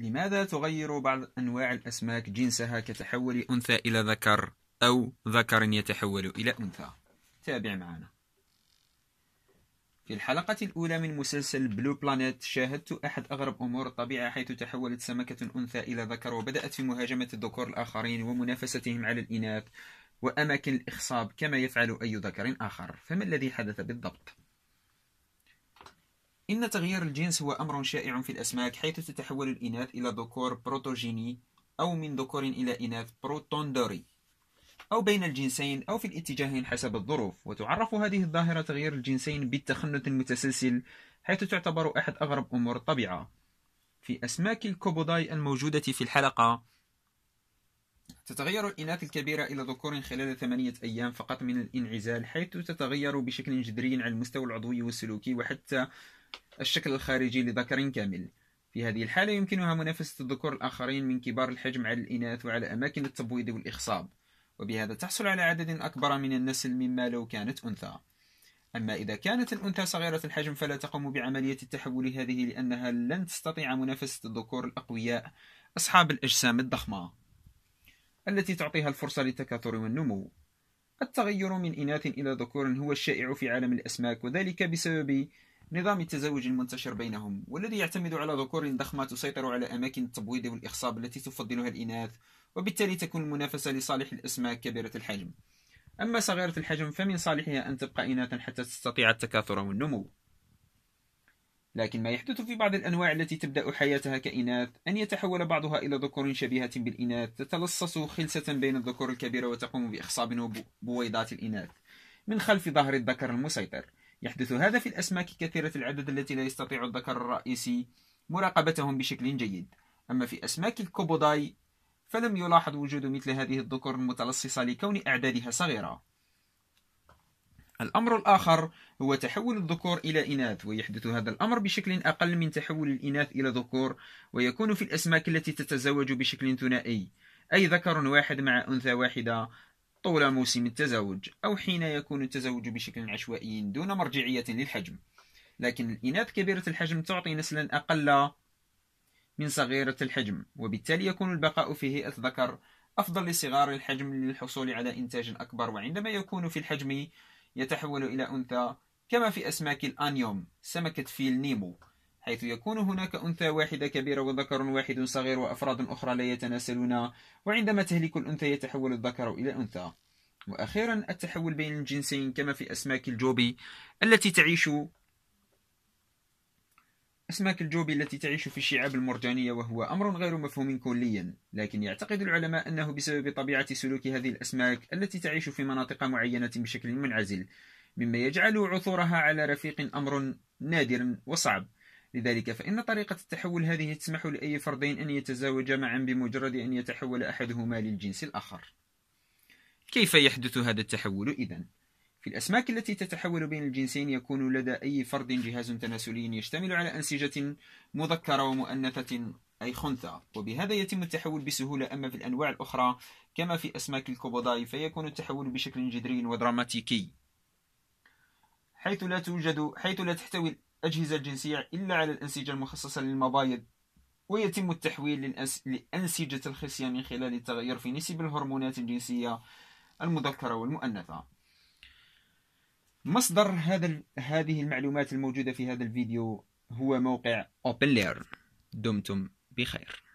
لماذا تغير بعض أنواع الأسماك جنسها كتحول أنثى إلى ذكر أو ذكر يتحول إلى أنثى؟ تابع معنا في الحلقة الأولى من مسلسل بلو بلانيت شاهدت أحد أغرب أمور الطبيعة حيث تحولت سمكة أنثى إلى ذكر وبدأت في مهاجمة الذكور الآخرين ومنافستهم على الإناث وأماكن الإخصاب كما يفعل أي ذكر آخر فما الذي حدث بالضبط؟ إن تغيير الجنس هو أمر شائع في الأسماك حيث تتحول الإناث إلى ذكور بروتوجيني أو من ذكور إلى إناث بروتوندوري أو بين الجنسين أو في الاتجاهين حسب الظروف وتعرف هذه الظاهرة تغيير الجنسين بالتخنث المتسلسل حيث تعتبر أحد أغرب أمور الطبيعة في أسماك الكوبوداي الموجودة في الحلقة تتغير الإناث الكبيرة إلى ذكور خلال ثمانية أيام فقط من الانعزال حيث تتغير بشكل جذري على المستوى العضوي والسلوكي وحتى الشكل الخارجي لذكر كامل في هذه الحالة يمكنها منافسة الذكور الآخرين من كبار الحجم على الإناث وعلى أماكن التبويض والإخصاب وبهذا تحصل على عدد أكبر من النسل مما لو كانت أنثى أما إذا كانت الأنثى صغيرة الحجم فلا تقوم بعملية التحول هذه لأنها لن تستطيع منافسة الذكور الأقوياء أصحاب الأجسام الضخمة التي تعطيها الفرصة للتكاثر والنمو التغير من إناث إلى ذكور هو الشائع في عالم الأسماك وذلك بسبب نظام التزاوج المنتشر بينهم والذي يعتمد على ذكور ضخمة تسيطر على أماكن التبويض والإخصاب التي تفضلها الإناث وبالتالي تكون المنافسة لصالح الأسماك كبيرة الحجم أما صغيرة الحجم فمن صالحها أن تبقى إناثا حتى تستطيع التكاثر والنمو لكن ما يحدث في بعض الأنواع التي تبدأ حياتها كإناث أن يتحول بعضها إلى ذكور شبيهة بالإناث تتلصص خلسة بين الذكور الكبيرة وتقوم بإخصاب بويضات الإناث من خلف ظهر الذكر المسيطر يحدث هذا في الأسماك كثيرة العدد التي لا يستطيع الذكر الرئيسي مراقبتهم بشكل جيد أما في أسماك الكوبوداي فلم يلاحظ وجود مثل هذه الذكور المتلصصة لكون أعدادها صغيرة الأمر الآخر هو تحول الذكور إلى إناث ويحدث هذا الأمر بشكل أقل من تحول الإناث إلى ذكور ويكون في الأسماك التي تتزوج بشكل ثنائي أي ذكر واحد مع أنثى واحدة طول موسم التزاوج أو حين يكون التزاوج بشكل عشوائي دون مرجعية للحجم لكن الإناث كبيرة الحجم تعطي نسلا أقل من صغيرة الحجم وبالتالي يكون البقاء في هيئة ذكر أفضل لصغار الحجم للحصول على إنتاج أكبر وعندما يكون في الحجم يتحول إلى أنثى كما في أسماك الأنيوم سمكة فيل نيمو حيث يكون هناك أنثى واحدة كبيرة وذكر واحد صغير وأفراد أخرى لا يتناسلون وعندما تهلك الأنثى يتحول الذكر إلى أنثى وأخيرا التحول بين الجنسين كما في أسماك الجوبي التي تعيش أسماك الجوبي التي تعيش في الشعاب المرجانية وهو أمر غير مفهوم كليا لكن يعتقد العلماء أنه بسبب طبيعة سلوك هذه الأسماك التي تعيش في مناطق معينة بشكل منعزل مما يجعل عثورها على رفيق أمر نادر وصعب لذلك فإن طريقة التحول هذه تسمح لأي فردين أن يتزاوج معا بمجرد أن يتحول أحدهما للجنس الآخر كيف يحدث هذا التحول إذن؟ في الأسماك التي تتحول بين الجنسين يكون لدى أي فرد جهاز تناسلي يشتمل على أنسجة مذكرة ومؤنثة أي خنثى وبهذا يتم التحول بسهولة أما في الأنواع الأخرى كما في أسماك الكوبوداي فيكون التحول بشكل جذري ودراماتيكي حيث لا توجد حيث لا تحتوي الأجهزة الجنسية إلا على الأنسجة المخصصة للمبايض ويتم التحويل لأنسجة الخصية من خلال التغير في نسب الهرمونات الجنسية المذكرة والمؤنثة مصدر هذا هذه المعلومات الموجودة في هذا الفيديو هو موقع OpenLearn دمتم بخير